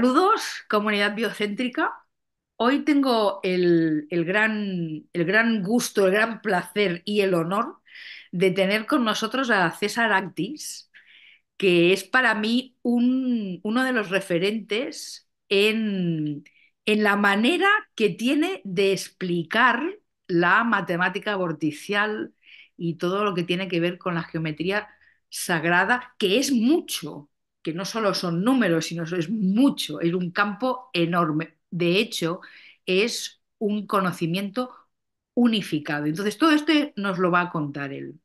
Saludos, comunidad biocéntrica. Hoy tengo el, gran, gusto, el gran placer y el honor de tener con nosotros a César Actis, que es para mí uno de los referentes en, en la manera que tiene de explicar la matemática vorticial y todo lo que tiene que ver con la geometría sagrada, que es mucho, que no solo son números, sino es mucho, es un campo enorme. De hecho, es un conocimiento unificado. Entonces, todo esto nos lo va a contar él.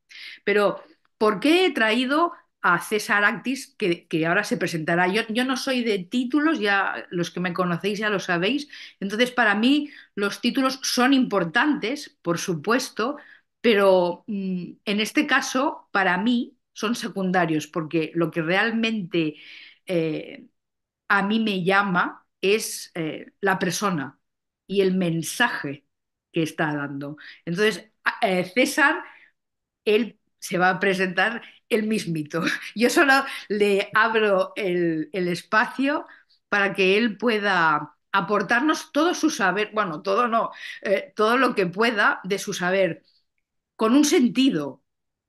Pero, ¿por qué he traído a César Actis, que, ahora se presentará? Yo, yo, no soy de títulos, ya los que me conocéis ya lo sabéis. Entonces, para mí, los títulos son importantes, por supuesto, pero mm, en este caso, para mí, son secundarios, porque lo que realmente eh, a mí me llama es eh, la persona y el mensaje que está dando. Entonces, eh, César, él se va a presentar el mismito. Yo solo le abro el, espacio para que él pueda aportarnos todo su saber, bueno, todo no, todo lo que pueda de su saber, con un sentido,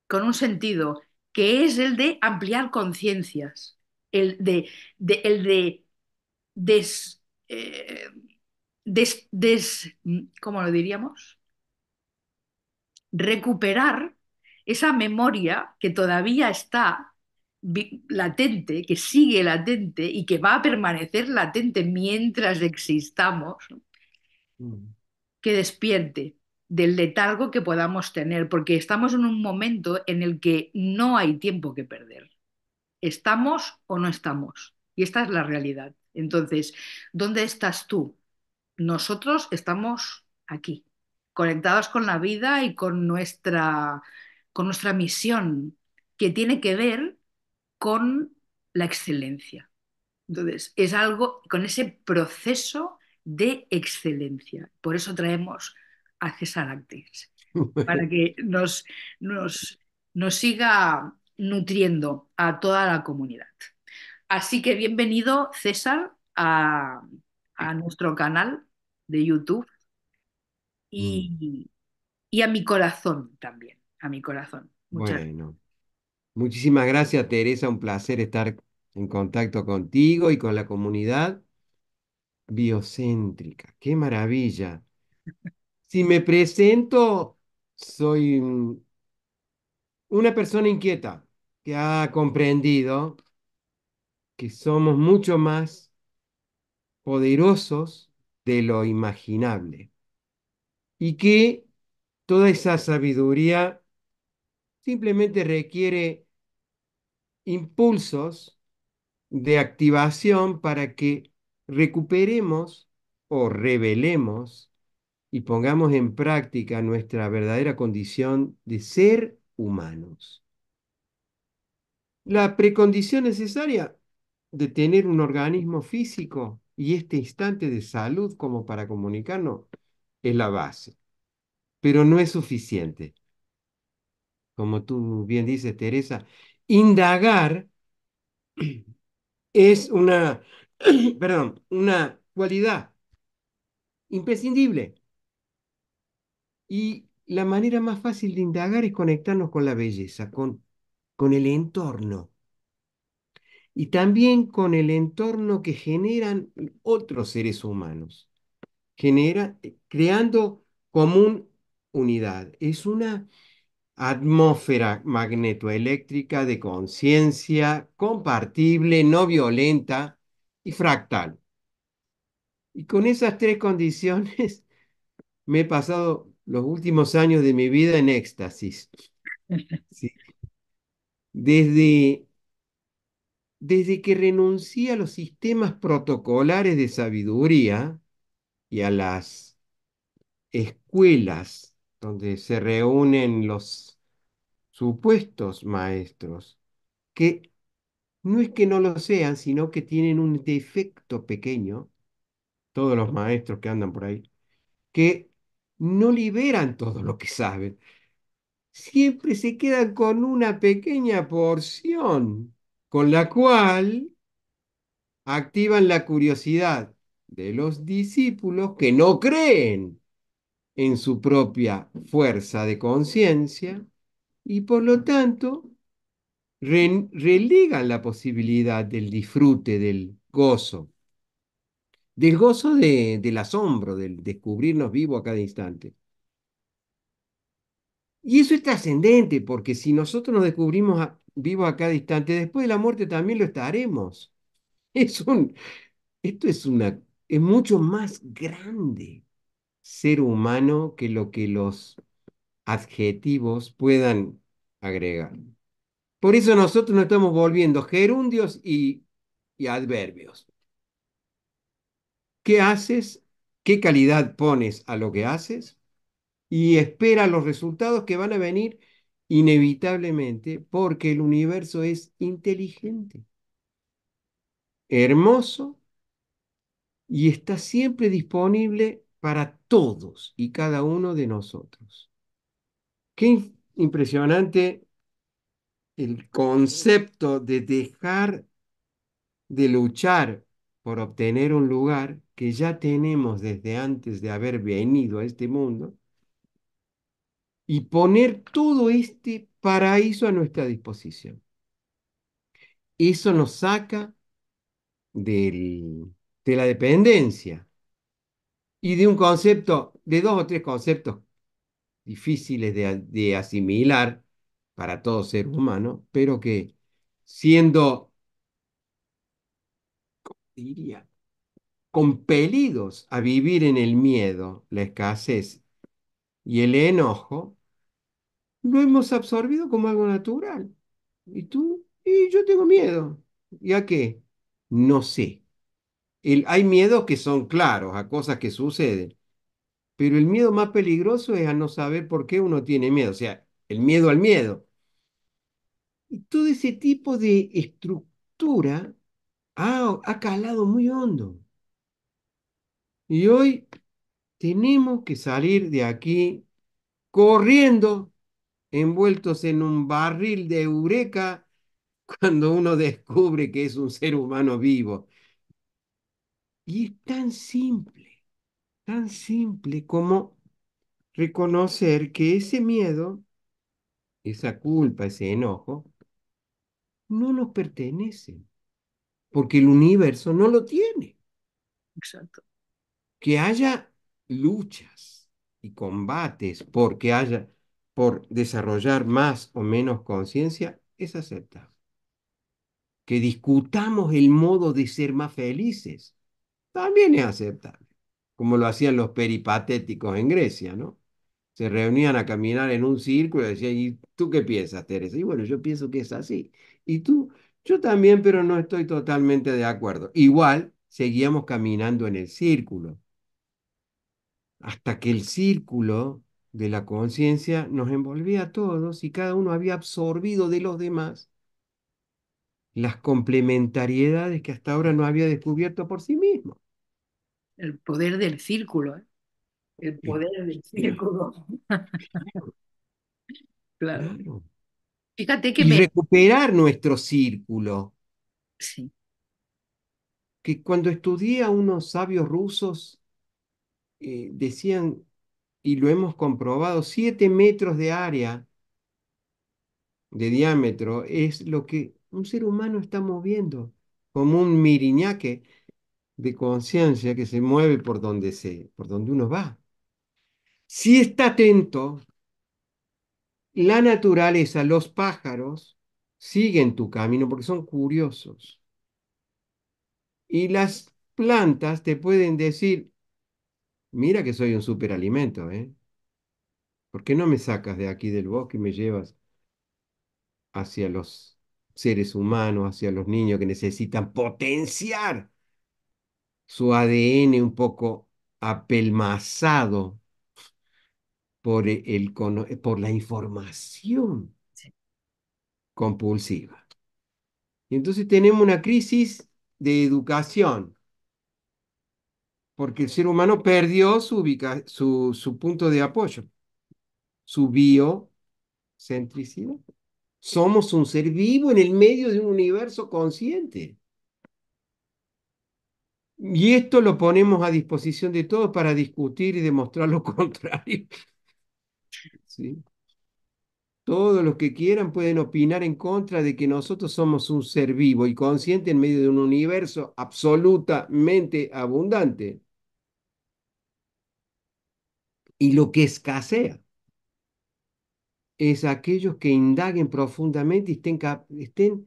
con un sentido, que es el de ampliar conciencias, el de, el de eh, des, ¿cómo lo diríamos? Recuperar esa memoria que todavía está latente, que sigue latente y que va a permanecer latente mientras existamos, mm. que despierte, del letargo que podamos tener, porque estamos en un momento en el que no hay tiempo que perder. Estamos o no estamos. Y esta es la realidad. Entonces, ¿dónde estás tú? Nosotros estamos aquí, conectados con la vida y con nuestra, con nuestra misión, que tiene que ver con la excelencia. Entonces, es algo con ese proceso de excelencia. Por eso traemos César Actis, para que nos, nos, nos siga nutriendo a toda la comunidad. Así que bienvenido, César, a, nuestro canal de YouTube y, a mi corazón también, a mi corazón. bueno, muchísimas gracias, Teresa, un placer estar en contacto contigo y con la comunidad biocéntrica. ¡Qué maravilla! Si me presento, soy mm, una persona inquieta que ha comprendido que somos mucho más poderosos de lo imaginable y que toda esa sabiduría simplemente requiere impulsos de activación para que recuperemos o revelemos y pongamos en práctica nuestra verdadera condición de ser humanos. La precondición necesaria de tener un organismo físico y este instante de salud como para comunicarnos es la base, pero no es suficiente. Como tú bien dices, Teresa, indagar es una, perdón, una cualidad imprescindible y la manera más fácil de indagar es conectarnos con la belleza, con, con el entorno. Y también con el entorno que generan otros seres humanos, genera, eh, creando común unidad. Es una atmósfera magnetoeléctrica de conciencia compartible, no violenta y fractal. Y con esas tres condiciones me he pasado los últimos años de mi vida en éxtasis. Desde, desde que renuncié a los sistemas protocolares de sabiduría y a las escuelas donde se reúnen los supuestos maestros, que no es que no lo sean, sino que tienen un defecto pequeño, todos los maestros que andan por ahí, que no liberan todo lo que saben. Siempre se quedan con una pequeña porción, con la cual activan la curiosidad de los discípulos que no creen en su propia fuerza de conciencia y por lo tanto religan relegan la posibilidad del disfrute, del gozo, del gozo del asombro, del descubrirnos vivo a cada instante. Y eso es trascendente, porque si nosotros nos descubrimos vivo vivos a cada instante, después de la muerte también lo estaremos. Es un, esto es, una, es mucho más grande ser humano que lo que los adjetivos puedan agregar. Por eso nosotros no estamos volviendo gerundios y, y adverbios qué haces, qué calidad pones a lo que haces y espera los resultados que van a venir inevitablemente porque el universo es inteligente, hermoso y está siempre disponible para todos y cada uno de nosotros. Qué impresionante el concepto de dejar de luchar por obtener un lugar que ya tenemos desde antes de haber venido a este mundo y poner todo este paraíso a nuestra disposición. Eso nos saca del, de la dependencia y de un concepto, de dos o tres conceptos difíciles de, asimilar para todo ser humano, pero que siendo, diría? compelidos a vivir en el miedo, la escasez y el enojo, lo hemos absorbido como algo natural. ¿Y tú? Y yo tengo miedo. ¿Y a qué? No sé. El, hay miedos que son claros, a cosas que suceden. Pero el miedo más peligroso es a no saber por qué uno tiene miedo, o sea, el miedo al miedo. Y todo ese tipo de estructura ha calado muy hondo. Y hoy tenemos que salir de aquí corriendo, envueltos en un barril de eureka, cuando uno descubre que es un ser humano vivo. Y es tan simple, tan simple como reconocer que ese miedo, esa culpa, ese enojo, no nos pertenece, porque el universo no lo tiene. Exacto que haya luchas y combates porque haya por desarrollar más o menos conciencia es aceptable. Que discutamos el modo de ser más felices también es aceptable, como lo hacían los peripatéticos en Grecia, ¿no? Se reunían a caminar en un círculo y decían, ¿y tú qué piensas, Teresa? Y bueno, yo pienso que es así. ¿Y tú? Yo también, pero no estoy totalmente de acuerdo. Igual, seguíamos caminando en el círculo hasta que el círculo de la conciencia nos envolvía a todos y cada uno había absorbido de los demás las complementariedades que hasta ahora no había descubierto por sí mismo. El poder del círculo, ¿eh? el poder del círculo. claro. Fíjate que y recuperar nuestro círculo. Sí. Que cuando estudié a unos sabios rusos eh, decían, y lo hemos comprobado, siete metros de área de diámetro es lo que un ser humano está moviendo, como un miriñaque de conciencia que se mueve por donde, se, por donde uno va. Si está atento, la naturaleza, los pájaros, siguen tu camino porque son curiosos. Y las plantas te pueden decir, Mira que soy un superalimento, ¿eh? ¿Por qué no me sacas de aquí del bosque y me llevas hacia los seres humanos, hacia los niños que necesitan potenciar su ADN un poco apelmazado por, e, el, por la información compulsiva? Y entonces tenemos una crisis de educación porque el ser humano perdió su, su, punto de apoyo, su biocentricidad. Somos un ser vivo en el medio de un universo consciente. Y esto lo ponemos a disposición de todos para discutir y demostrar lo contrario. Todos los que quieran pueden opinar en contra de que nosotros somos un ser vivo y consciente en medio de un universo absolutamente abundante. Y lo que escasea es aquellos que indaguen profundamente y estén,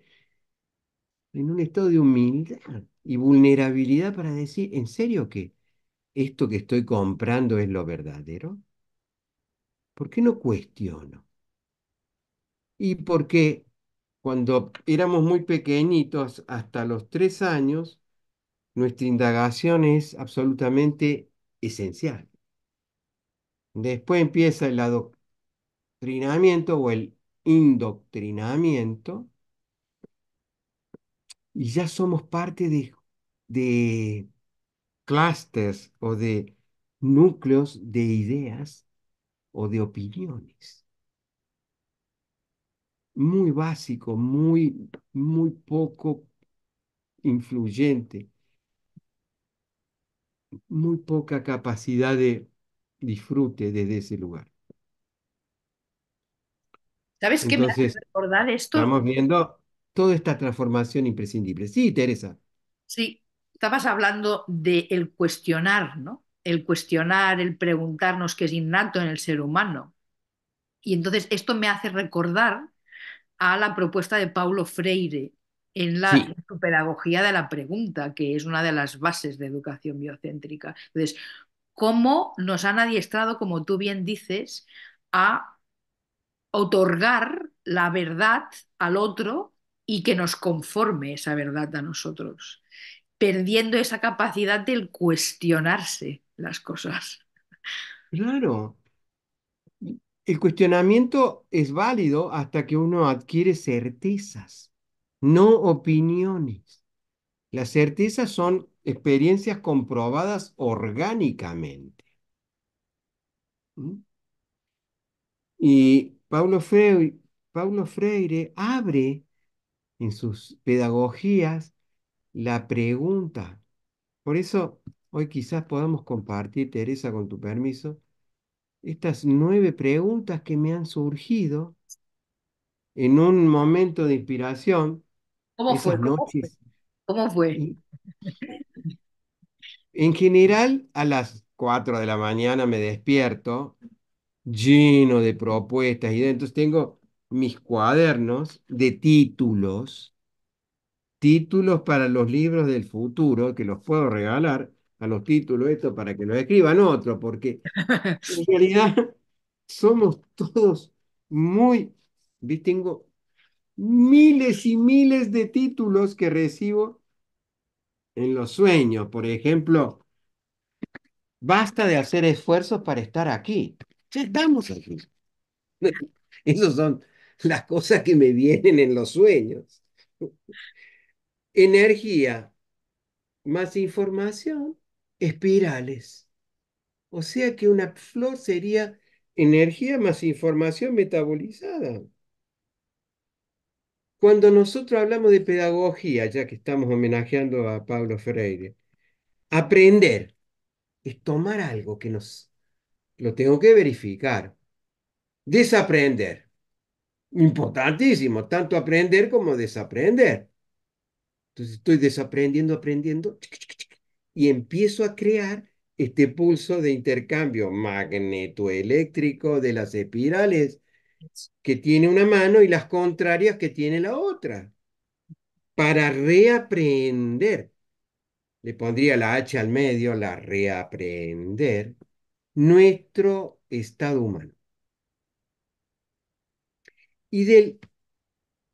en un estado de humildad y vulnerabilidad para decir, ¿en serio que esto que estoy comprando es lo verdadero? ¿Por qué no cuestiono? Y porque cuando éramos muy pequeñitos, hasta los tres años, nuestra indagación es absolutamente esencial. Después empieza el adoctrinamiento o el indoctrinamiento. Y ya somos parte de, de clusters o de núcleos de ideas o de opiniones. Muy básico, muy, muy poco influyente, muy poca capacidad de disfrute desde ese lugar. ¿Sabes qué me hace recordar esto? Estamos viendo toda esta transformación imprescindible. Sí, Teresa. Sí, estabas hablando del el cuestionar, ¿no? El cuestionar, el preguntarnos qué es innato en el ser humano. Y entonces esto me hace recordar a la propuesta de Paulo Freire en la pedagogía de la pregunta, que es una de las bases de educación biocéntrica. Entonces, cómo nos han adiestrado, como tú bien dices, a otorgar la verdad al otro y que nos conforme esa verdad a nosotros, perdiendo esa capacidad del cuestionarse las cosas. Claro. El cuestionamiento es válido hasta que uno adquiere certezas, no opiniones. Las certezas son experiencias comprobadas orgánicamente. ¿Mm? Y Paulo Freire, Freire abre en sus pedagogías la pregunta. Por eso hoy quizás podamos compartir, Teresa, con tu permiso, estas nueve preguntas que me han surgido en un momento de inspiración. ¿Cómo fue? ¿Cómo fue? En general, a las 4 de la mañana me despierto lleno de propuestas y entonces tengo mis cuadernos de títulos, títulos para los libros del futuro, que los puedo regalar a los títulos estos para que los escriban otro, porque en realidad somos todos muy, tengo miles y miles de títulos que recibo en los sueños, por ejemplo, basta de hacer esfuerzos para estar aquí. Ya estamos aquí. Esas son las cosas que me vienen en los sueños. Energía, más información, espirales. O sea que una flor sería energía más información metabolizada. Cuando nosotros hablamos de pedagogía, ya que estamos homenajeando a Pablo Freire, aprender es tomar algo que nos lo tengo que verificar. Desaprender. Importantísimo, tanto aprender como desaprender. Entonces estoy desaprendiendo, aprendiendo, y empiezo a crear este pulso de intercambio magnetoeléctrico de las espirales que tiene una mano y las contrarias que tiene la otra, para reaprender. Le pondría la H al medio, la reaprender, nuestro estado humano. Y del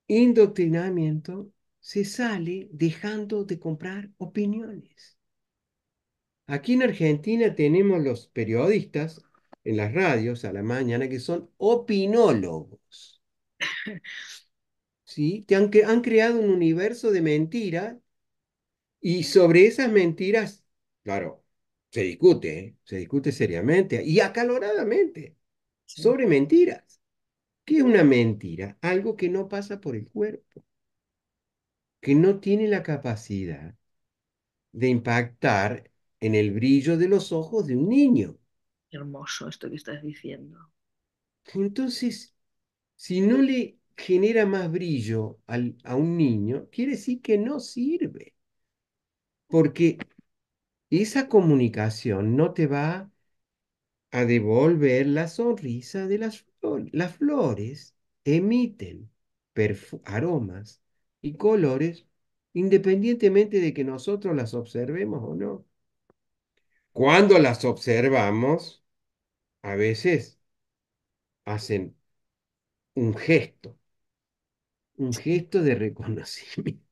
indoctrinamiento se sale dejando de comprar opiniones. Aquí en Argentina tenemos los periodistas en las radios a la mañana que son opinólogos. ¿Sí? han, creado un universo de mentiras y sobre esas mentiras, claro, se discute, ¿eh? se discute seriamente y acaloradamente sobre mentiras. ¿Qué es una mentira? Algo que no pasa por el cuerpo, que no tiene la capacidad de impactar en el brillo de los ojos de un niño hermoso esto que estás diciendo. Entonces, si no le genera más brillo a un niño, quiere decir que no sirve. Porque esa comunicación no te va a devolver la sonrisa de las flores. Las flores emiten aromas y colores independientemente de que nosotros las observemos o no. Cuando las observamos, a veces hacen un gesto, un gesto de reconocimiento.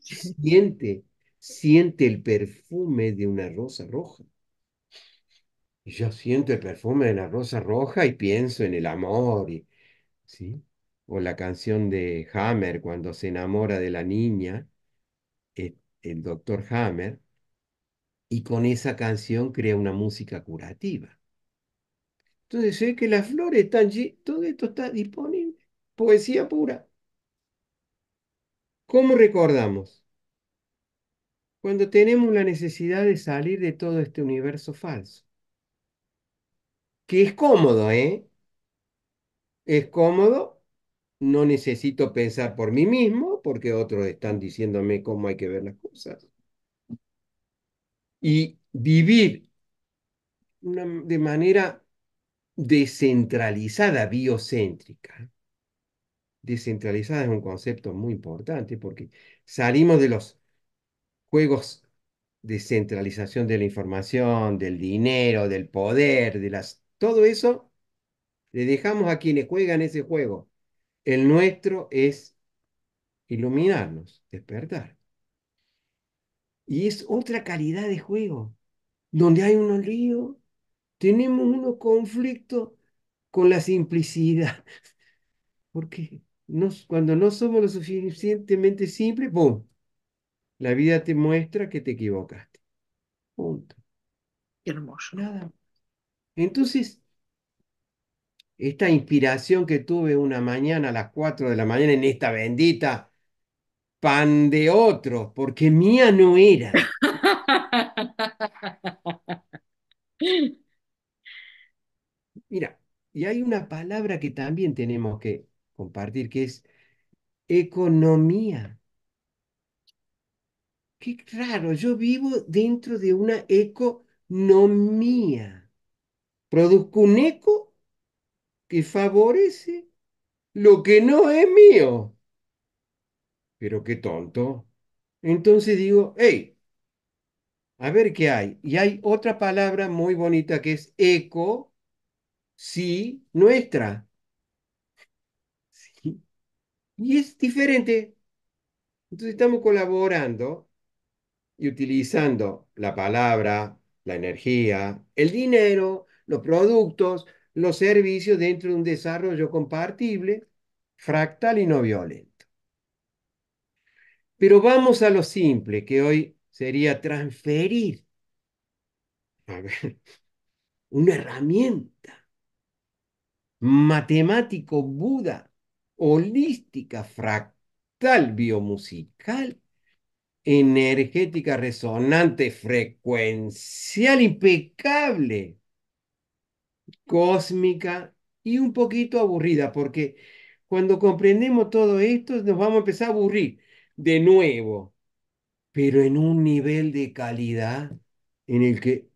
Siente, siente el perfume de una rosa roja. Y yo siento el perfume de la rosa roja y pienso en el amor, y, ¿sí? O la canción de Hammer cuando se enamora de la niña, eh, el doctor Hammer, y con esa canción crea una música curativa. Entonces se ve que las flores están, allí. todo esto está disponible, poesía pura. ¿Cómo recordamos? Cuando tenemos la necesidad de salir de todo este universo falso. Que es cómodo, ¿eh? Es cómodo, no necesito pensar por mí mismo, porque otros están diciéndome cómo hay que ver las cosas. Y vivir de manera descentralizada biocéntrica. Descentralizada es un concepto muy importante porque salimos de los juegos de centralización de la información, del dinero, del poder, de las... Todo eso le dejamos a quienes juegan ese juego. El nuestro es iluminarnos, despertar. Y es otra calidad de juego, donde hay un olvido tenemos unos conflictos con la simplicidad. Porque cuando no somos lo suficientemente simples, ¡pum! La vida te muestra que te equivocaste. Punto. Qué hermoso. Nada. Entonces, esta inspiración que tuve una mañana a las 4 de la mañana en esta bendita pan de otro, porque mía no era. Mira, y hay una palabra que también tenemos que compartir, que es economía. Qué raro, yo vivo dentro de una economía. Produzco un eco que favorece lo que no es mío. Pero qué tonto. Entonces digo, hey, a ver qué hay. Y hay otra palabra muy bonita que es eco, sí, nuestra. ¿Sí? Y es diferente. Entonces estamos colaborando y utilizando la palabra, la energía, el dinero, los productos, los servicios dentro de un desarrollo compartible, fractal y no violento. Pero vamos a lo simple, que hoy sería transferir una herramienta matemático Buda, holística, fractal, biomusical, energética, resonante, frecuencial, impecable, cósmica y un poquito aburrida, porque cuando comprendemos todo esto nos vamos a empezar a aburrir de nuevo, pero en un nivel de calidad en el que,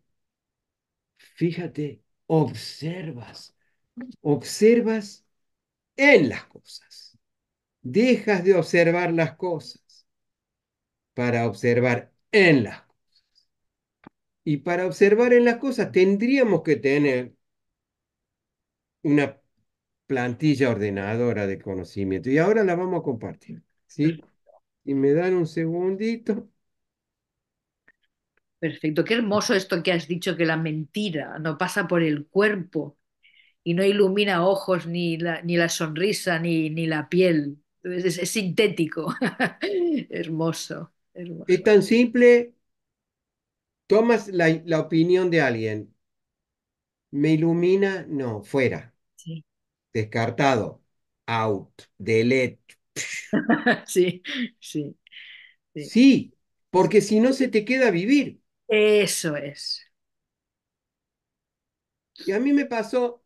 fíjate, observas observas en las cosas. Dejas de observar las cosas para observar en las cosas. Y para observar en las cosas tendríamos que tener una plantilla ordenadora de conocimiento. Y ahora la vamos a compartir. ¿sí? Y me dan un segundito. Perfecto, qué hermoso esto que has dicho, que la mentira no pasa por el cuerpo, y no ilumina ojos, ni la, ni la sonrisa, ni, ni la piel. Es, es sintético, hermoso, Es tan simple, tomas la, opinión de alguien, me ilumina, no, fuera. Descartado, out, delete. sí, sí, sí. Sí, porque si no se te queda vivir. Eso es. Y a mí me pasó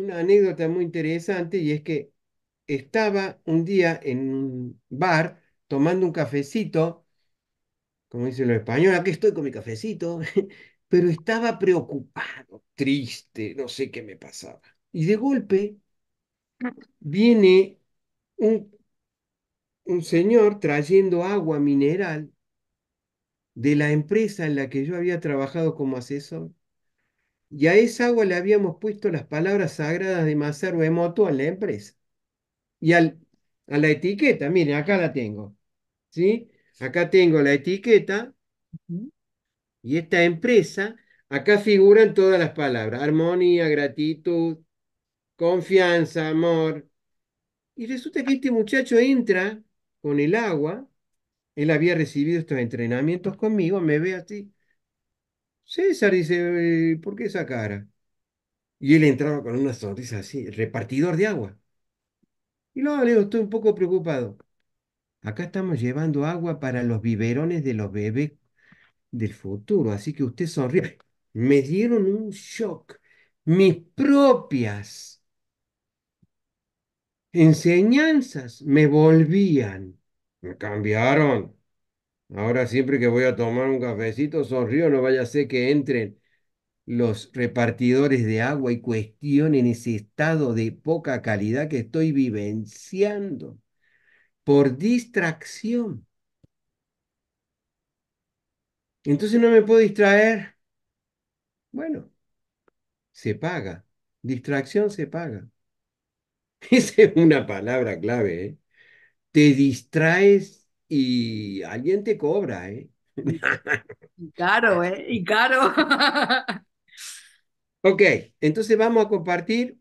una anécdota muy interesante y es que estaba un día en un bar tomando un cafecito, como dicen los españoles, aquí estoy con mi cafecito, pero estaba preocupado, triste, no sé qué me pasaba. Y de golpe viene un, un señor trayendo agua mineral de la empresa en la que yo había trabajado como asesor y a esa agua le habíamos puesto las palabras sagradas de Masaru Emoto a la empresa. Y a la etiqueta, miren, acá la tengo. ¿sí? Acá tengo la etiqueta y esta empresa, acá figuran todas las palabras, armonía, gratitud, confianza, amor. Y resulta que este muchacho entra con el agua, él había recibido estos entrenamientos conmigo, me ve así, César dice, eh, ¿por qué esa cara? Y él entraba con una sonrisa así, repartidor de agua. Y luego le digo, estoy un poco preocupado. Acá estamos llevando agua para los biberones de los bebés del futuro, así que usted sonríe. Me dieron un shock. Mis propias enseñanzas me volvían. Me cambiaron. Ahora siempre que voy a tomar un cafecito, sonrío, no vaya a ser que entren los repartidores de agua y cuestionen ese estado de poca calidad que estoy vivenciando por distracción. Entonces no me puedo distraer. Bueno, se paga. Distracción se paga. Esa es una palabra clave. ¿eh? Te distraes y alguien te cobra, ¿eh? Y caro, ¿eh? Y caro. ok, entonces vamos a compartir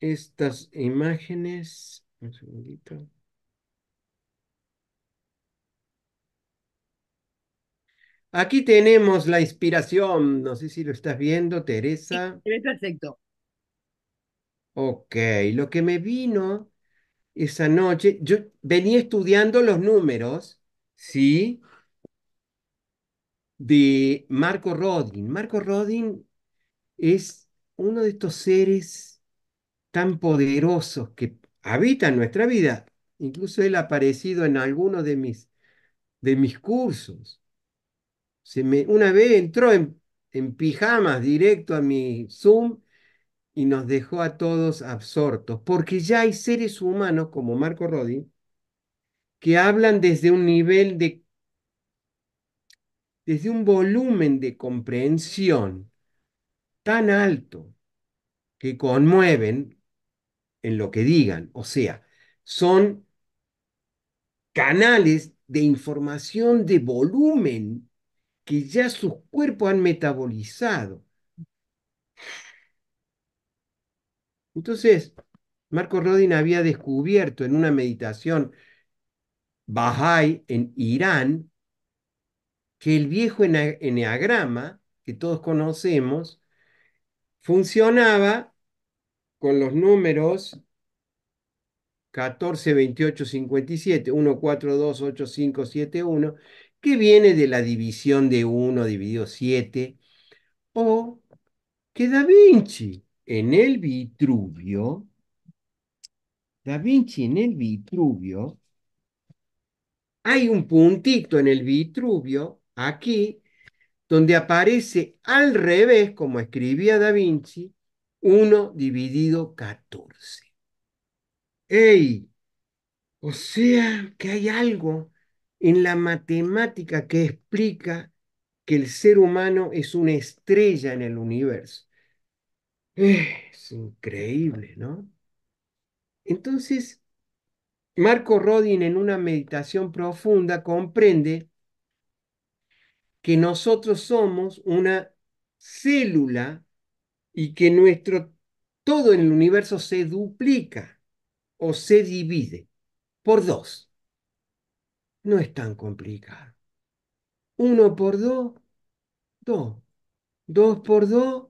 estas imágenes. Un segundito. Aquí tenemos la inspiración. No sé si lo estás viendo, Teresa. Teresa, perfecto. Ok, lo que me vino esa noche, yo venía estudiando los números, ¿sí? De Marco Rodin. Marco Rodin es uno de estos seres tan poderosos que habitan nuestra vida. Incluso él ha aparecido en alguno de mis, de mis cursos. Se me, una vez entró en, en pijamas directo a mi Zoom y nos dejó a todos absortos, porque ya hay seres humanos como Marco Rodi que hablan desde un nivel de, desde un volumen de comprensión tan alto que conmueven en lo que digan, o sea, son canales de información de volumen que ya sus cuerpos han metabolizado Entonces, Marco Rodin había descubierto en una meditación Bahá'í en Irán que el viejo eneagrama que todos conocemos funcionaba con los números 14, 28, 57, 1, 4, 2, 8, 5, 7, 1, que viene de la división de 1 dividido 7, o que Da Vinci en el Vitruvio, Da Vinci en el Vitruvio, hay un puntito en el Vitruvio, aquí, donde aparece al revés, como escribía Da Vinci, 1 dividido 14. ¡Ey! O sea que hay algo en la matemática que explica que el ser humano es una estrella en el universo. Es increíble, ¿no? Entonces, Marco Rodin en una meditación profunda comprende que nosotros somos una célula y que nuestro todo en el universo se duplica o se divide por dos. No es tan complicado. Uno por dos, dos. Dos por dos,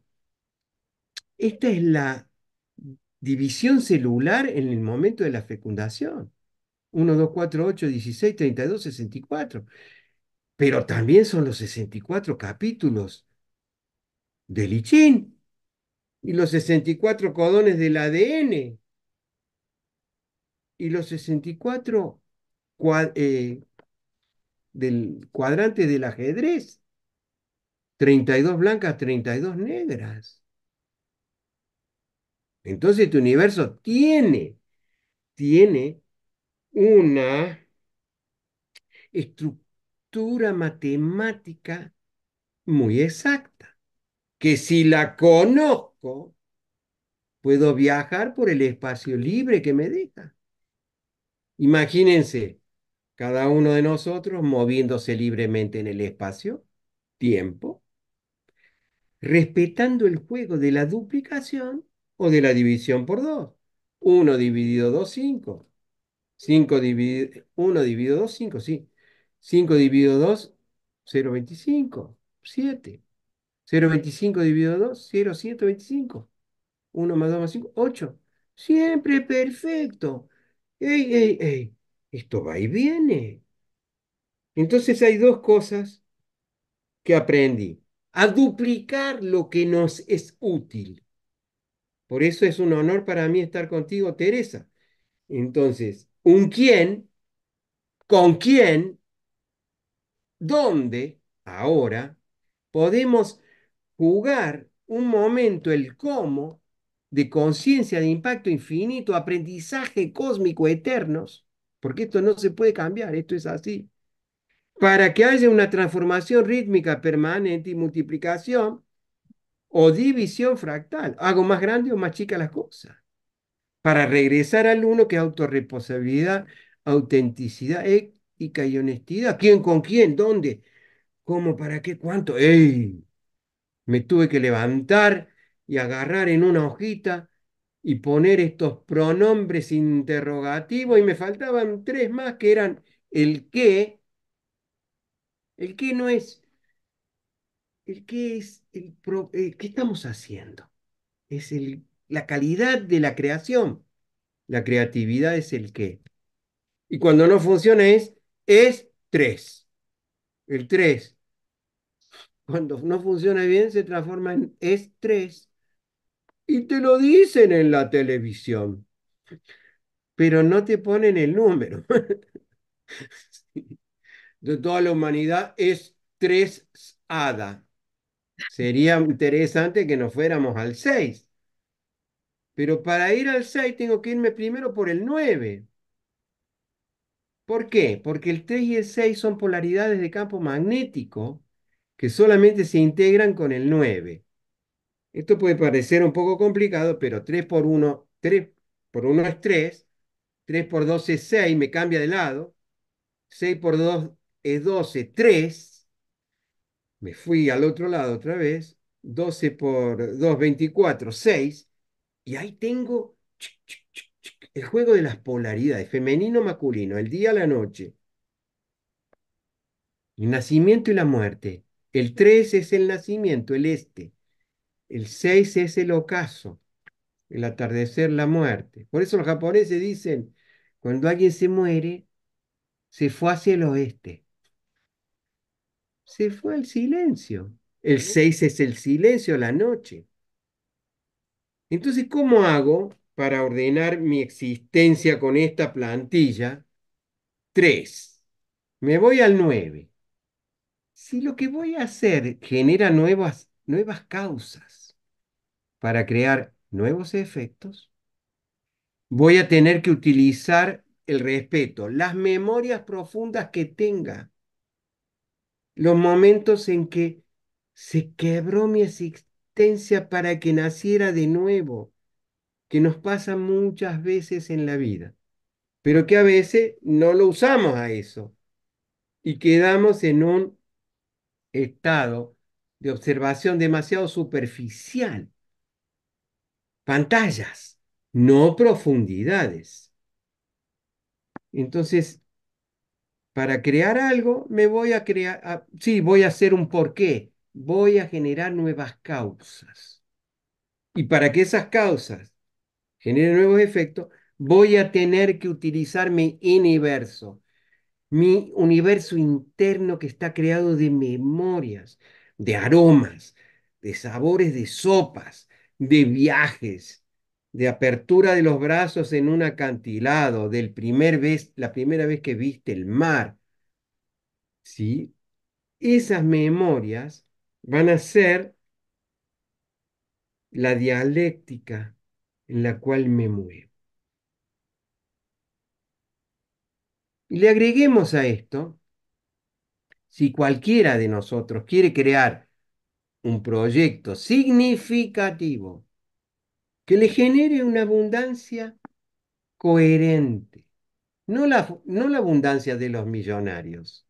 Esta es la división celular en el momento de la fecundación. 1, 2, 4, 8, 16, 32, 64. Pero también son los 64 capítulos del ICHIN y los 64 codones del ADN y los 64 eh, del cuadrante del ajedrez. 32 blancas, 32 negras. Entonces tu universo tiene, tiene una estructura matemática muy exacta, que si la conozco, puedo viajar por el espacio libre que me deja. Imagínense, cada uno de nosotros moviéndose libremente en el espacio, tiempo, respetando el juego de la duplicación o de la división por 2. 1 dividido 2, 5. 5 dividido 1 dividido 2, 5, sí. 5 dividido 2, 0, 25, 7. 0, 25 dividido 2, 0, 25, 1 más 2 más 5, 8. Siempre perfecto. Ey, ey, ey. Esto va y viene. Entonces hay dos cosas que aprendí. A duplicar lo que nos es útil. Por eso es un honor para mí estar contigo, Teresa. Entonces, un quién, con quién, dónde, ahora, podemos jugar un momento el cómo de conciencia de impacto infinito, aprendizaje cósmico eternos, porque esto no se puede cambiar, esto es así, para que haya una transformación rítmica permanente y multiplicación o división fractal. Hago más grande o más chica las cosas. Para regresar al uno que es autorresponsabilidad, autenticidad ética y honestidad. ¿Quién con quién? ¿Dónde? ¿Cómo? ¿Para qué? ¿Cuánto? ¡Ey! Me tuve que levantar y agarrar en una hojita y poner estos pronombres interrogativos y me faltaban tres más que eran el qué. El qué no es qué es, el eh, estamos haciendo. Es el, la calidad de la creación. La creatividad es el qué. Y cuando no funciona es, es tres. El tres. Cuando no funciona bien se transforma en es tres. Y te lo dicen en la televisión. Pero no te ponen el número. de toda la humanidad es tres hada. Sería interesante que nos fuéramos al 6. Pero para ir al 6 tengo que irme primero por el 9. ¿Por qué? Porque el 3 y el 6 son polaridades de campo magnético que solamente se integran con el 9. Esto puede parecer un poco complicado, pero 3 por 1, 3 por 1 es 3, 3 por 2 es 6, me cambia de lado, 6 por 2 es 12, 3, me fui al otro lado otra vez, 12 por 2, 24, 6, y ahí tengo el juego de las polaridades, femenino, masculino, el día, la noche, el nacimiento y la muerte. El 3 es el nacimiento, el este. El 6 es el ocaso, el atardecer, la muerte. Por eso los japoneses dicen, cuando alguien se muere, se fue hacia el oeste se fue al silencio. El 6 es el silencio, la noche. Entonces, ¿cómo hago para ordenar mi existencia con esta plantilla? 3. Me voy al 9. Si lo que voy a hacer genera nuevas, nuevas causas para crear nuevos efectos, voy a tener que utilizar el respeto, las memorias profundas que tenga los momentos en que se quebró mi existencia para que naciera de nuevo, que nos pasa muchas veces en la vida, pero que a veces no lo usamos a eso y quedamos en un estado de observación demasiado superficial. Pantallas, no profundidades. Entonces, para crear algo, me voy a crear, sí, voy a hacer un porqué, voy a generar nuevas causas. Y para que esas causas generen nuevos efectos, voy a tener que utilizar mi universo, mi universo interno que está creado de memorias, de aromas, de sabores de sopas, de viajes, de apertura de los brazos en un acantilado, del primer vez, la primera vez que viste el mar. ¿Sí? Esas memorias van a ser la dialéctica en la cual me muevo. Y le agreguemos a esto, si cualquiera de nosotros quiere crear un proyecto significativo, que le genere una abundancia coherente, no la, no la abundancia de los millonarios.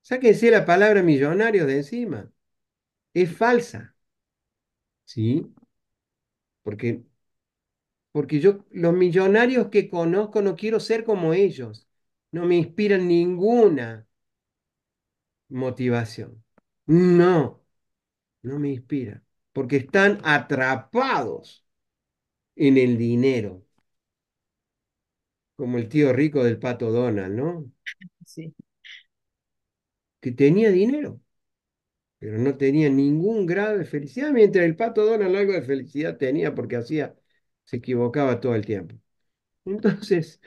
Sáquense la palabra millonarios de encima. Es falsa. ¿Sí? Porque, porque yo, los millonarios que conozco, no quiero ser como ellos. No me inspiran ninguna motivación. No, no me inspira. Porque están atrapados en el dinero. Como el tío rico del pato Donald, ¿no? Sí. Que tenía dinero, pero no tenía ningún grado de felicidad, mientras el pato Donald algo de felicidad tenía porque hacía, se equivocaba todo el tiempo. Entonces,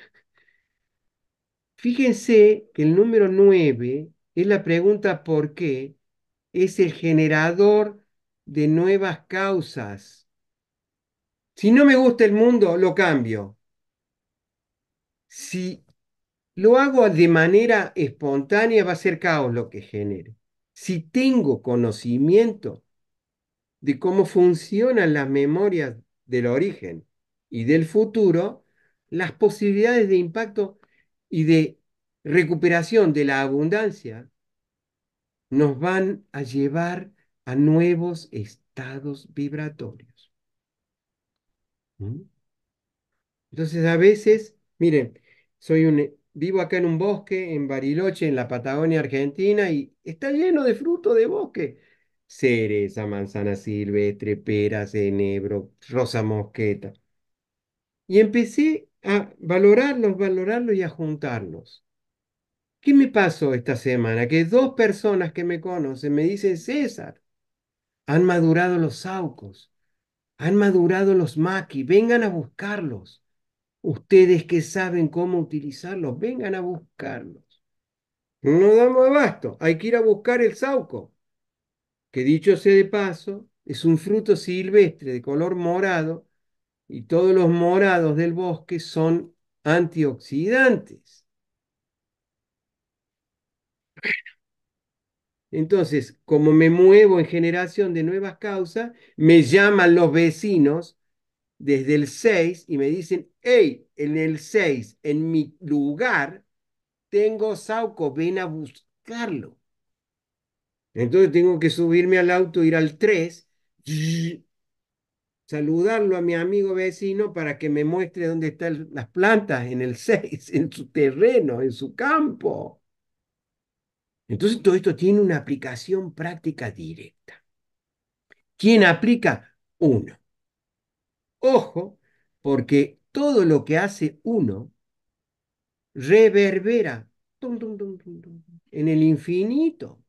fíjense que el número 9 es la pregunta por qué es el generador de nuevas causas si no me gusta el mundo, lo cambio. Si lo hago de manera espontánea, va a ser caos lo que genere. Si tengo conocimiento de cómo funcionan las memorias del origen y del futuro, las posibilidades de impacto y de recuperación de la abundancia nos van a llevar a nuevos estados vibratorios. Entonces, a veces, miren, soy un, vivo acá en un bosque, en Bariloche, en la Patagonia Argentina, y está lleno de frutos de bosque. Cereza, manzana silvestre, peras, enebro, rosa mosqueta. Y empecé a valorarlos, valorarlos y a juntarlos. ¿Qué me pasó esta semana? Que dos personas que me conocen me dicen, César, han madurado los saucos. Han madurado los maquis, vengan a buscarlos. Ustedes que saben cómo utilizarlos, vengan a buscarlos. No damos abasto, hay que ir a buscar el sauco, que dicho sea de paso, es un fruto silvestre de color morado y todos los morados del bosque son antioxidantes. Entonces, como me muevo en generación de nuevas causas, me llaman los vecinos desde el 6 y me dicen, hey, en el 6, en mi lugar, tengo Sauco, ven a buscarlo. Entonces tengo que subirme al auto, ir al 3, saludarlo a mi amigo vecino para que me muestre dónde están las plantas, en el 6, en su terreno, en su campo. Entonces todo esto tiene una aplicación práctica directa. ¿Quién aplica? Uno. Ojo, porque todo lo que hace uno reverbera en el infinito.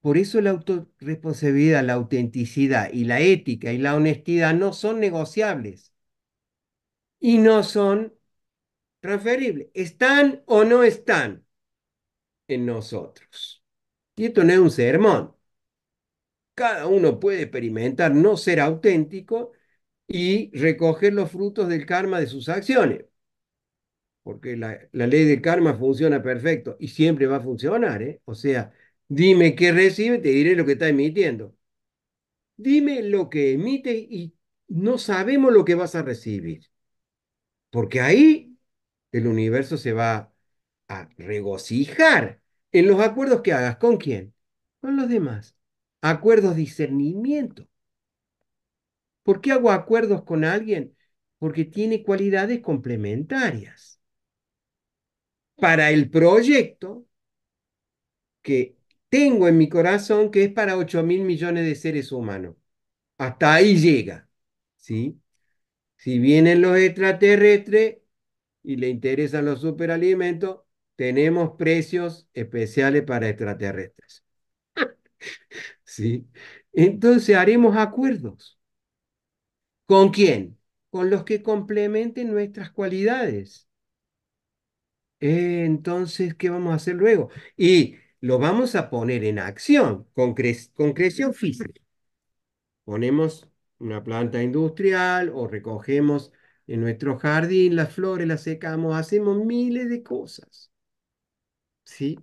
Por eso la autorresponsabilidad, la autenticidad y la ética y la honestidad no son negociables y no son Transferible ¿Están o no están en nosotros? Y esto no es un sermón. Cada uno puede experimentar no ser auténtico y recoger los frutos del karma de sus acciones. Porque la, ley del karma funciona perfecto y siempre va a funcionar. ¿eh? O sea, dime qué recibe, te diré lo que está emitiendo. Dime lo que emite y no sabemos lo que vas a recibir. Porque ahí el universo se va a regocijar en los acuerdos que hagas. ¿Con quién? Con los demás. Acuerdos de discernimiento. ¿Por qué hago acuerdos con alguien? Porque tiene cualidades complementarias. Para el proyecto que tengo en mi corazón, que es para 8 mil millones de seres humanos. Hasta ahí llega. ¿sí? Si vienen los extraterrestres, y le interesan los superalimentos, tenemos precios especiales para extraterrestres. ¿Sí? Entonces haremos acuerdos. ¿Con quién? Con los que complementen nuestras cualidades. Eh, entonces, ¿qué vamos a hacer luego? Y lo vamos a poner en acción, con, concreción física. Ponemos una planta industrial o recogemos en nuestro jardín, las flores las secamos, hacemos miles de cosas. ¿Sí?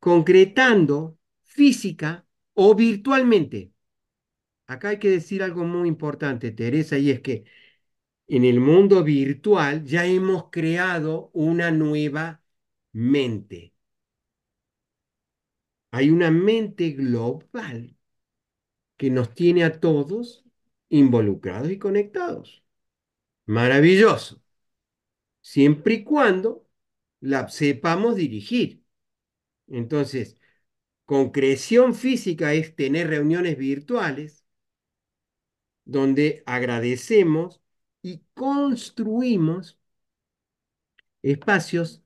Concretando física o virtualmente. Acá hay que decir algo muy importante, Teresa, y es que en el mundo virtual ya hemos creado una nueva mente. Hay una mente global que nos tiene a todos involucrados y conectados. Maravilloso. Siempre y cuando la sepamos dirigir. Entonces, concreción física es tener reuniones virtuales donde agradecemos y construimos espacios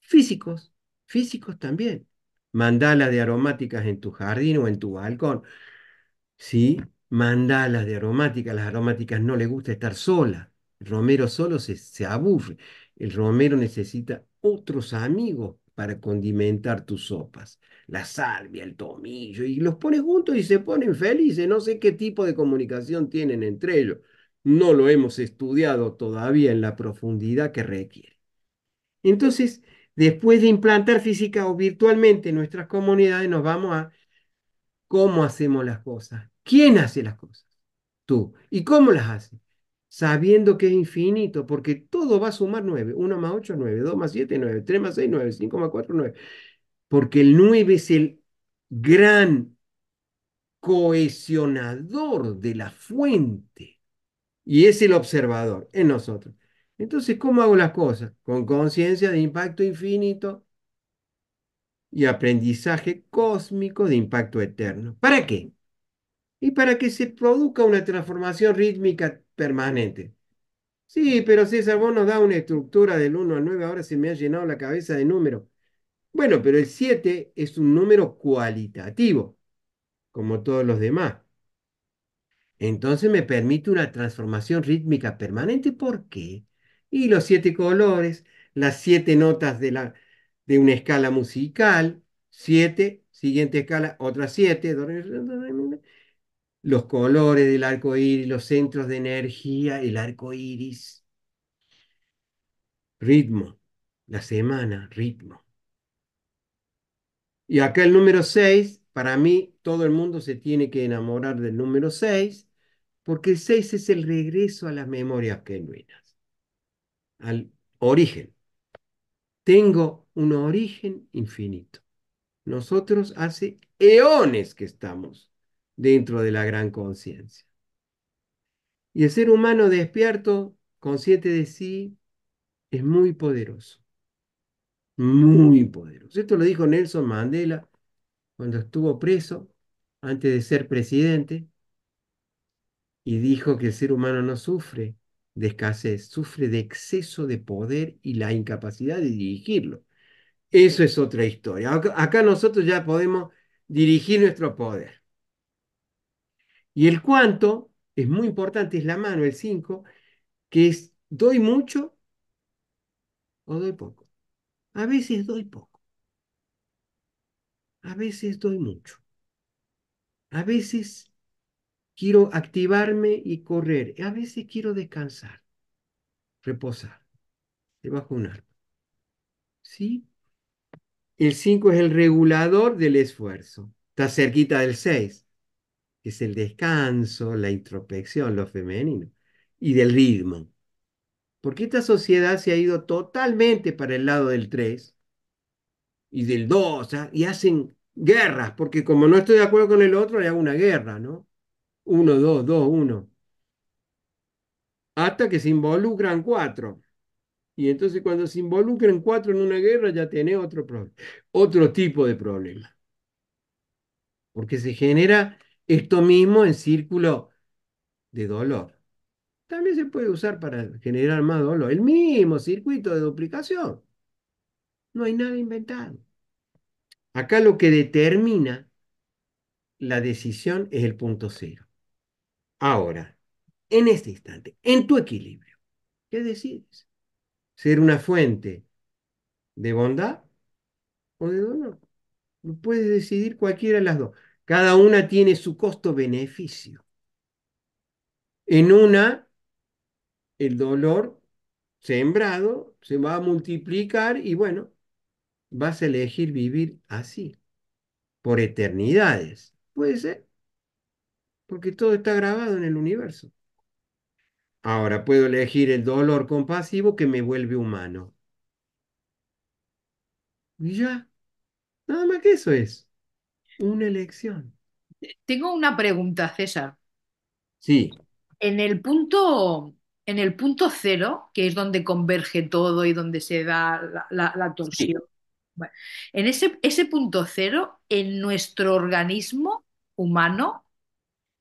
físicos, físicos también. Mandalas de aromáticas en tu jardín o en tu balcón. ¿Sí? Mandalas de aromáticas. Las aromáticas no le gusta estar solas. Romero solo se, se aburre. El Romero necesita otros amigos para condimentar tus sopas. La salvia, el tomillo, y los pones juntos y se ponen felices. No sé qué tipo de comunicación tienen entre ellos. No lo hemos estudiado todavía en la profundidad que requiere. Entonces, después de implantar física o virtualmente nuestras comunidades, nos vamos a cómo hacemos las cosas. ¿Quién hace las cosas? Tú. ¿Y cómo las haces, sabiendo que es infinito, porque todo va a sumar 9, 1 más 8, 9, 2 más 7, 9, 3 más 6, 9, 5 más 4, 9, porque el 9 es el gran cohesionador de la fuente y es el observador en nosotros. Entonces, ¿cómo hago las cosas? Con conciencia de impacto infinito y aprendizaje cósmico de impacto eterno. ¿Para qué? Y para que se produzca una transformación rítmica permanente. Sí, pero César, vos nos da una estructura del 1 al 9, ahora se me ha llenado la cabeza de números. Bueno, pero el 7 es un número cualitativo, como todos los demás. Entonces me permite una transformación rítmica permanente. ¿Por qué? Y los siete colores, las siete notas de, la, de una escala musical, siete, siguiente escala, otra siete, los colores del arco iris, los centros de energía, el arco iris. Ritmo, la semana, ritmo. Y acá el número 6, para mí todo el mundo se tiene que enamorar del número 6, porque el 6 es el regreso a las memorias genuinas, al origen. Tengo un origen infinito. Nosotros hace eones que estamos dentro de la gran conciencia. Y el ser humano despierto, consciente de sí, es muy poderoso. Muy poderoso. Esto lo dijo Nelson Mandela cuando estuvo preso antes de ser presidente y dijo que el ser humano no sufre de escasez, sufre de exceso de poder y la incapacidad de dirigirlo. Eso es otra historia. Acá nosotros ya podemos dirigir nuestro poder. Y el cuánto es muy importante, es la mano, el 5, que es doy mucho o doy poco. A veces doy poco. A veces doy mucho. A veces quiero activarme y correr. A veces quiero descansar, reposar, debajo de un árbol. ¿Sí? El 5 es el regulador del esfuerzo. Está cerquita del 6 que es el descanso, la introspección, lo femenino, y del ritmo. Porque esta sociedad se ha ido totalmente para el lado del 3 y del 2, ¿ah? y hacen guerras, porque como no estoy de acuerdo con el otro, hay una guerra, ¿no? Uno, dos, dos, uno. Hasta que se involucran cuatro. Y entonces cuando se involucran cuatro en una guerra ya tiene otro, otro tipo de problema. Porque se genera esto mismo en círculo de dolor. También se puede usar para generar más dolor. El mismo circuito de duplicación. No hay nada inventado. Acá lo que determina la decisión es el punto cero. Ahora, en este instante, en tu equilibrio, ¿qué decides? ¿Ser una fuente de bondad o de dolor? Puedes decidir cualquiera de las dos. Cada una tiene su costo-beneficio. En una, el dolor sembrado se va a multiplicar y bueno, vas a elegir vivir así, por eternidades. Puede ser, porque todo está grabado en el universo. Ahora puedo elegir el dolor compasivo que me vuelve humano. Y ya, nada más que eso es. Una elección. Tengo una pregunta, César. Sí. En el punto, en el punto cero, que es donde converge todo y donde se da la, torsión, en ese, ese punto cero, en nuestro organismo humano,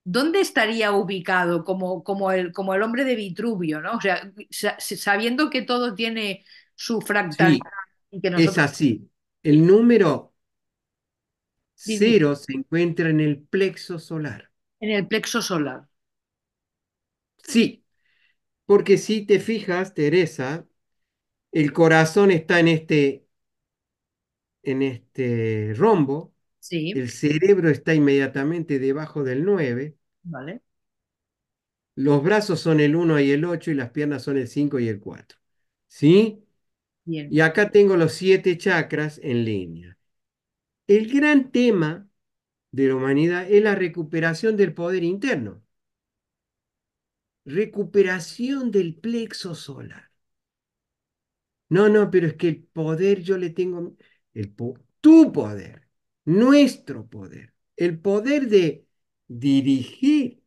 ¿dónde estaría ubicado como, como, el, como el hombre de Vitruvio? ¿no? O sea, sabiendo que todo tiene su fractal. que nosotros... Es así. El número Cero se encuentra en el plexo solar. En el plexo solar. Sí, porque si te fijas, Teresa, el corazón está en este, en este rombo. Sí. El cerebro está inmediatamente debajo del 9. Vale. Los brazos son el 1 y el 8 y las piernas son el 5 y el 4. ¿Sí? Bien. Y acá tengo los siete chakras en línea. El gran tema de la humanidad es la recuperación del poder interno. Recuperación del plexo solar. No, no, pero es que el poder yo le tengo, el tu poder, nuestro poder, el poder de dirigir.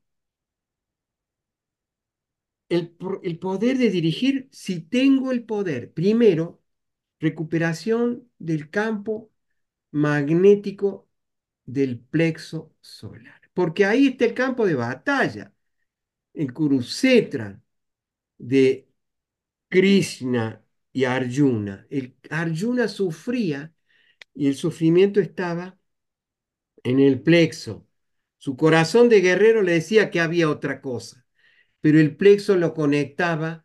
El, el poder de dirigir, si tengo el poder, primero, recuperación del campo magnético del plexo solar. Porque ahí está el campo de batalla. El Kurusetra de Krishna y Arjuna. El, Arjuna sufría y el sufrimiento estaba en el plexo. Su corazón de guerrero le decía que había otra cosa, pero el plexo lo conectaba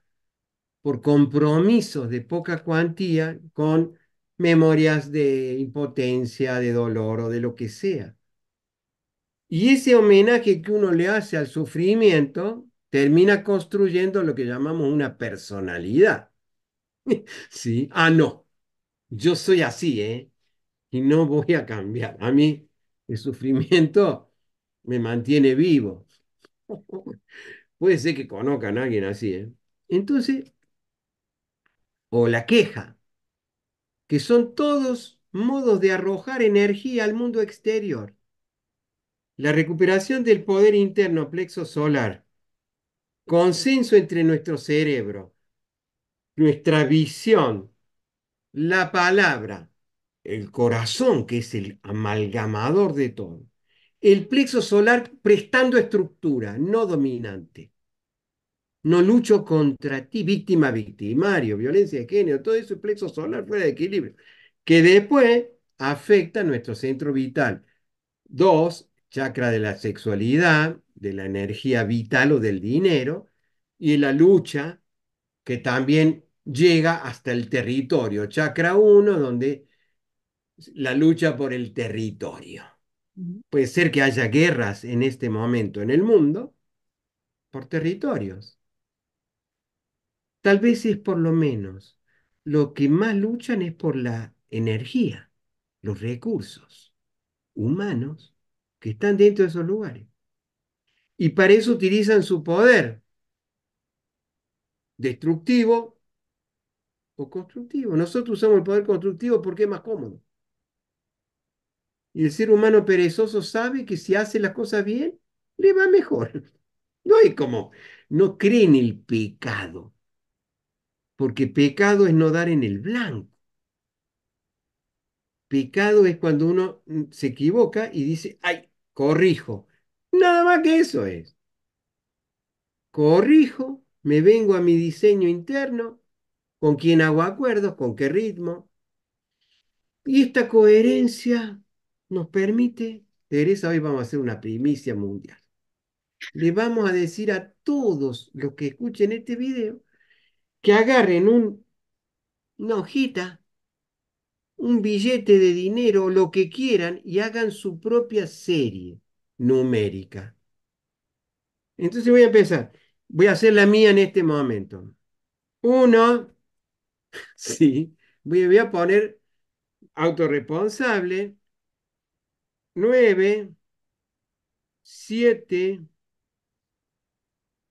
por compromisos de poca cuantía con memorias de impotencia, de dolor o de lo que sea. Y ese homenaje que uno le hace al sufrimiento termina construyendo lo que llamamos una personalidad. ¿Sí? Ah, no. Yo soy así, ¿eh? Y no voy a cambiar. A mí el sufrimiento me mantiene vivo. Puede ser que conozcan a alguien así, ¿eh? Entonces, o la queja que son todos modos de arrojar energía al mundo exterior. La recuperación del poder interno plexo solar, consenso entre nuestro cerebro, nuestra visión, la palabra, el corazón, que es el amalgamador de todo, el plexo solar prestando estructura, no dominante. No lucho contra ti, víctima, victimario, violencia de género, todo eso es plexo solar fuera de equilibrio, que después afecta nuestro centro vital. Dos, chakra de la sexualidad, de la energía vital o del dinero, y la lucha que también llega hasta el territorio. Chakra uno donde la lucha por el territorio. Puede ser que haya guerras en este momento en el mundo por territorios. Tal vez es por lo menos. Lo que más luchan es por la energía, los recursos humanos que están dentro de esos lugares. Y para eso utilizan su poder destructivo o constructivo. Nosotros usamos el poder constructivo porque es más cómodo. Y el ser humano perezoso sabe que si hace las cosas bien, le va mejor. No hay como, no creen en el pecado. Porque pecado es no dar en el blanco. Pecado es cuando uno mm, se equivoca y dice, ay, corrijo. Nada más que eso es. Corrijo, me vengo a mi diseño interno, con quién hago acuerdos, con qué ritmo. Y esta coherencia nos permite, Teresa, hoy vamos a hacer una primicia mundial. Le vamos a decir a todos los que escuchen este video que agarren un, una hojita, un billete de dinero, lo que quieran, y hagan su propia serie numérica. Entonces voy a empezar. Voy a hacer la mía en este momento. Uno, sí, voy, voy a poner autorresponsable. Nueve, siete,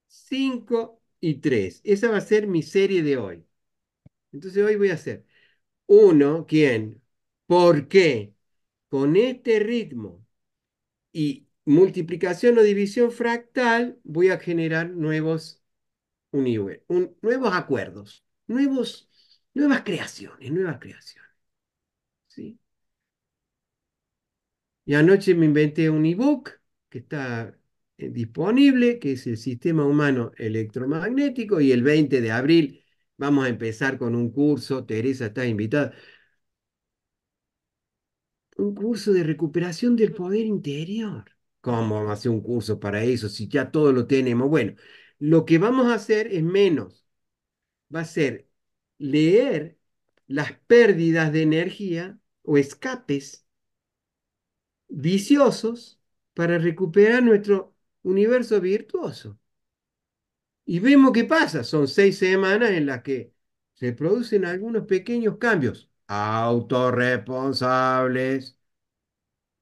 cinco y tres. Esa va a ser mi serie de hoy. Entonces hoy voy a hacer Uno. ¿quién? ¿Por qué? Con este ritmo y multiplicación o división fractal voy a generar nuevos nuevos acuerdos, nuevos, nuevas creaciones, nuevas creaciones. ¿Sí? Y anoche me inventé un ebook que está eh, disponible, que es el sistema humano electromagnético, y el 20 de abril vamos a empezar con un curso, Teresa está invitada, un curso de recuperación del poder interior. ¿Cómo vamos a hacer un curso para eso si ya todo lo tenemos? Bueno, lo que vamos a hacer es menos, va a ser leer las pérdidas de energía o escapes viciosos para recuperar nuestro universo virtuoso. Y vemos qué pasa. Son seis semanas en las que se producen algunos pequeños cambios autorresponsables.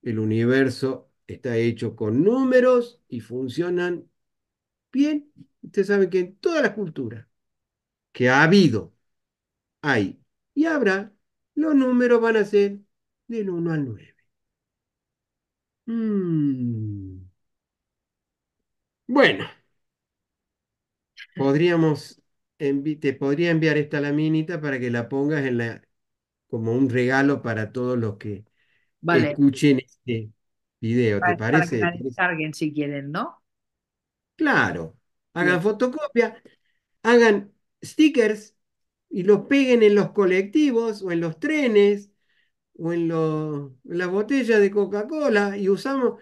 El universo está hecho con números y funcionan bien. Ustedes saben que en todas las culturas que ha habido, hay y habrá, los números van a ser del 1 al 9. Mmm bueno, podríamos te podría enviar esta laminita para que la pongas en la, como un regalo para todos los que escuchen este video, ¿te para que parece? si quieren, ¿no? Claro, hagan fotocopia, hagan stickers y los peguen en los colectivos o en los trenes o en, la botella de Coca-Cola y usamos.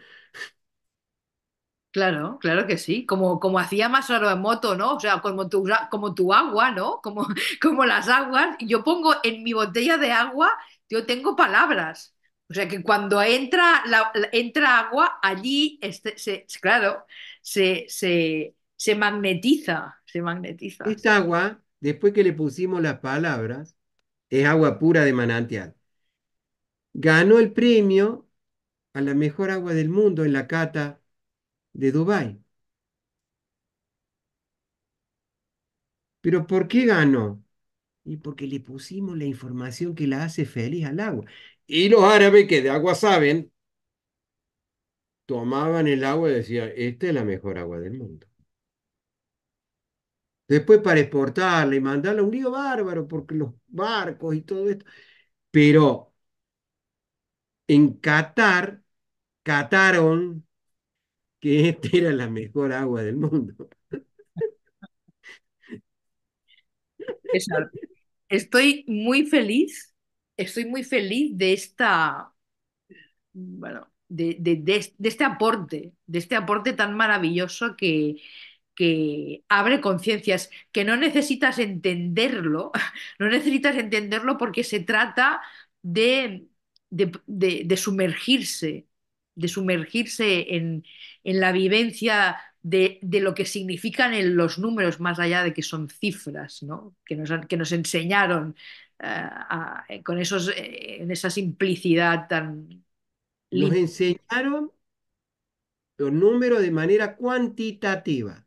Claro, claro que sí, como, como hacía Moto, ¿no? O sea, como tu, como tu agua, ¿no? Como, como las aguas. Yo pongo en mi botella de agua, yo tengo palabras. O sea, que cuando entra, la, entra agua, allí, este, se, claro, se, se, se magnetiza, se magnetiza. Esta agua, después que le pusimos las palabras, es agua pura de manantial. Ganó el premio a la mejor agua del mundo en la cata de Dubái. Pero ¿por qué ganó? Y porque le pusimos la información que la hace feliz al agua. Y los árabes que de agua saben, tomaban el agua y decían, esta es la mejor agua del mundo. Después para exportarla y mandarla un río bárbaro porque los barcos y todo esto. Pero en Qatar, cataron que esta era la mejor agua del mundo. Estoy muy feliz, estoy muy feliz de esta, bueno, de, este aporte, de este aporte tan maravilloso que, que abre conciencias, que no necesitas entenderlo, no necesitas entenderlo porque se trata de, de, de sumergirse de sumergirse en, la vivencia de, lo que significan los números, más allá de que son cifras, ¿no? que, nos, que nos enseñaron eh, con esos, eh, en esa simplicidad tan... Nos enseñaron los números de manera cuantitativa.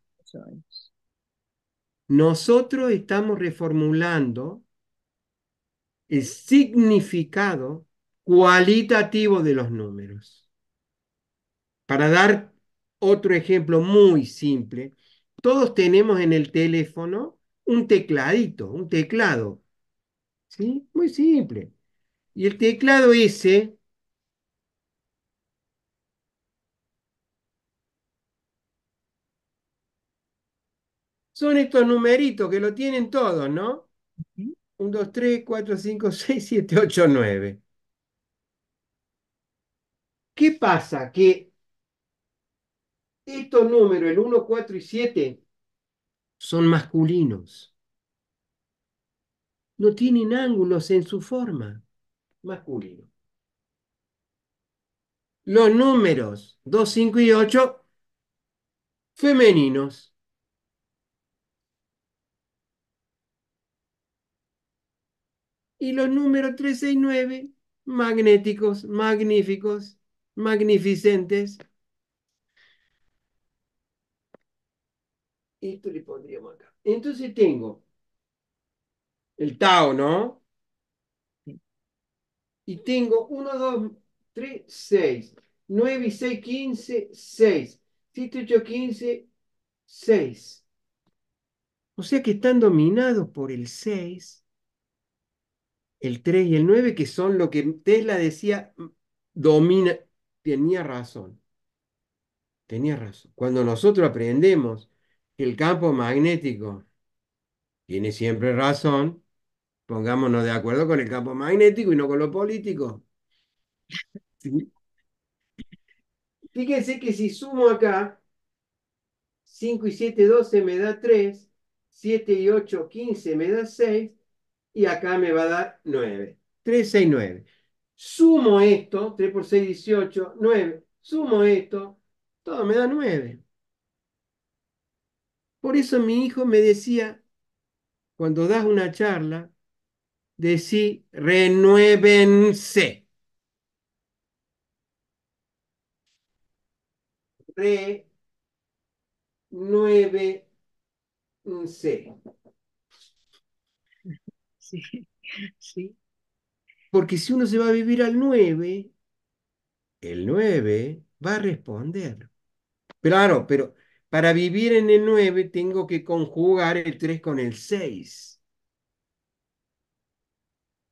Nosotros estamos reformulando el significado cualitativo de los números. Para dar otro ejemplo muy simple, todos tenemos en el teléfono un tecladito, un teclado. ¿Sí? Muy simple. Y el teclado ese son estos numeritos que lo tienen todos, ¿no? 1, 2, 3, 4, 5, 6, 7, 8, 9. ¿Qué pasa? Que estos números, el 1, 4 y 7, son masculinos. No tienen ángulos en su forma. Masculino. Los números 2, 5 y 8, femeninos. Y los números 3, 6, 9, magnéticos, magníficos, magnificentes, Esto le pondríamos acá. Entonces tengo el tau, ¿no? Y tengo 1, 2, 3, 6. 9 y 6, 15, 6. 7, 8, 15, 6. O sea que están dominados por el 6, el 3 y el 9, que son lo que Tesla decía, mm, domina. Tenía razón. Tenía razón. Cuando nosotros aprendemos el campo magnético tiene siempre razón, pongámonos de acuerdo con el campo magnético y no con lo político. Fíjense que si sumo acá, 5 y 7, 12 me da 3, 7 y 8, 15 me da 6, y acá me va a dar 9. 3, 6, 9. Sumo esto, 3 por 6, 18, 9. Sumo esto, todo me da 9. Por eso mi hijo me decía, cuando das una charla, decí, renuévense. Renuevense. Sí, sí. Porque si uno se va a vivir al nueve, el nueve va a responder. Claro, pero para vivir en el 9 tengo que conjugar el 3 con el 6.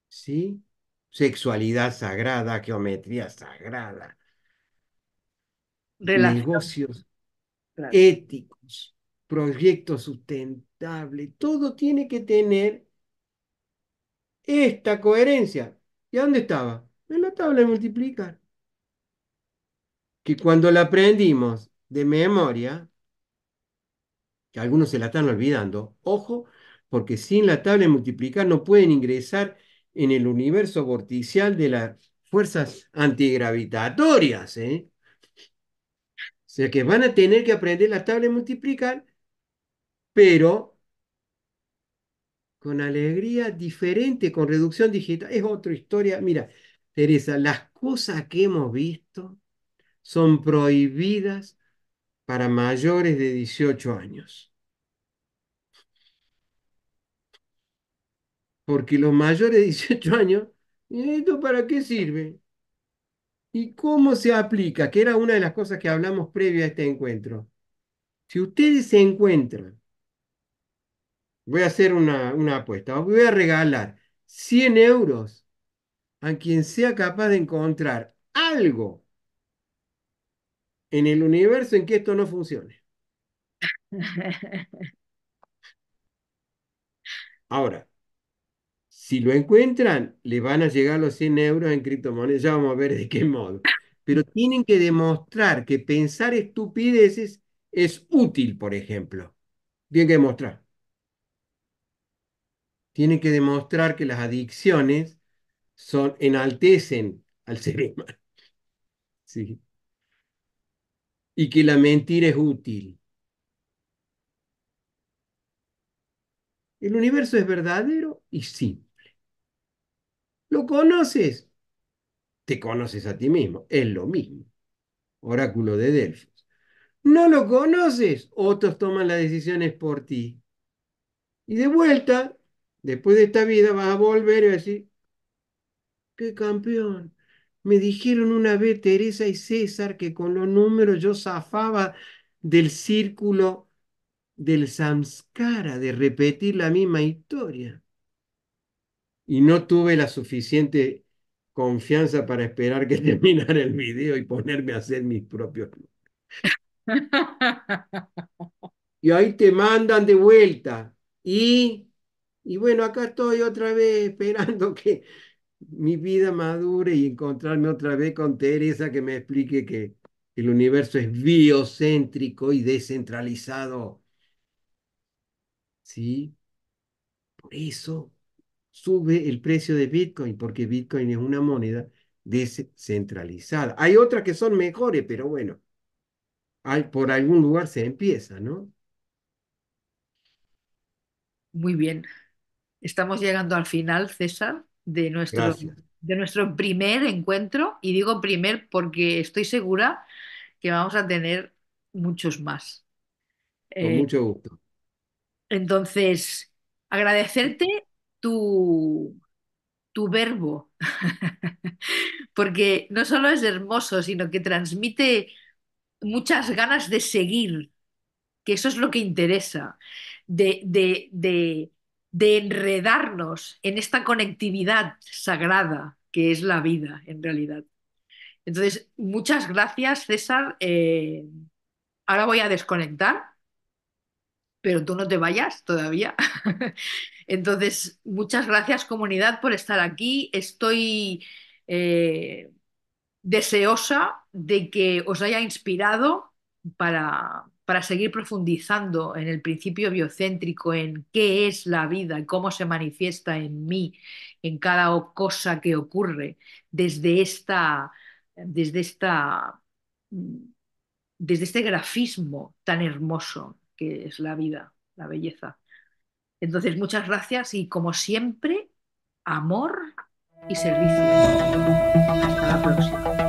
¿Sí? Sexualidad sagrada, geometría sagrada. Negocios éticos, Proyectos sustentable. Todo tiene que tener esta coherencia. ¿Y dónde estaba? En la tabla de multiplicar. Que cuando la aprendimos de memoria, algunos se la están olvidando, ojo, porque sin la tabla de multiplicar no pueden ingresar en el universo vorticial de las fuerzas antigravitatorias. ¿eh? O sea que van a tener que aprender la tabla de multiplicar, pero con alegría diferente, con reducción digital. Es otra historia. Mira, Teresa, las cosas que hemos visto son prohibidas para mayores de 18 años. Porque los mayores de 18 años, eh, ¿esto para qué sirve? ¿Y cómo se aplica? Que era una de las cosas que hablamos previo a este encuentro. Si ustedes se encuentran, voy a hacer una, una apuesta, voy a regalar 100 euros a quien sea capaz de encontrar algo en el universo en que esto no funcione. Ahora, si lo encuentran, le van a llegar los 100 euros en criptomonedas, ya vamos a ver de qué modo. Pero tienen que demostrar que pensar estupideces es útil, por ejemplo. Tienen que demostrar. Tienen que demostrar que las adicciones son, enaltecen al ser humano. Sí y que la mentira es útil. El universo es verdadero y simple. ¿Lo conoces? Te conoces a ti mismo, es lo mismo. Oráculo de Delfos. No lo conoces, otros toman las decisiones por ti. Y de vuelta, después de esta vida, vas a volver y vas a decir, qué campeón, me dijeron una vez Teresa y César que con los números yo zafaba del círculo del samskara, de repetir la misma historia. Y no tuve la suficiente confianza para esperar que terminara el video y ponerme a hacer mis propios y ahí te mandan de vuelta. Y, y bueno, acá estoy otra vez esperando que, mi vida madure y encontrarme otra vez con Teresa que me explique que el universo es biocéntrico y descentralizado. ¿Sí? Por eso sube el precio de Bitcoin, porque Bitcoin es una moneda descentralizada. Hay otras que son mejores, pero bueno, hay, por algún lugar se empieza, ¿no? Muy bien. Estamos llegando al final, César de nuestro, de nuestro primer encuentro. Y digo primer porque estoy segura que vamos a tener muchos más. Con eh, mucho gusto. Entonces, agradecerte tu, tu verbo, porque no solo es hermoso, sino que transmite muchas ganas de seguir, que eso es lo que interesa, de, de enredarnos en esta conectividad sagrada que es la vida en realidad. Entonces, muchas gracias, César. Eh, ahora voy a desconectar, pero tú no te vayas todavía. Entonces, muchas gracias comunidad por estar aquí. Estoy eh, deseosa de que os haya inspirado para, para seguir profundizando en el principio biocéntrico, en qué es la vida y cómo se manifiesta en mí, en cada cosa que ocurre, desde esta, desde esta, mm, desde este grafismo tan hermoso que es la vida, la belleza. Entonces, muchas gracias y como siempre, amor y servicio. Hasta la próxima.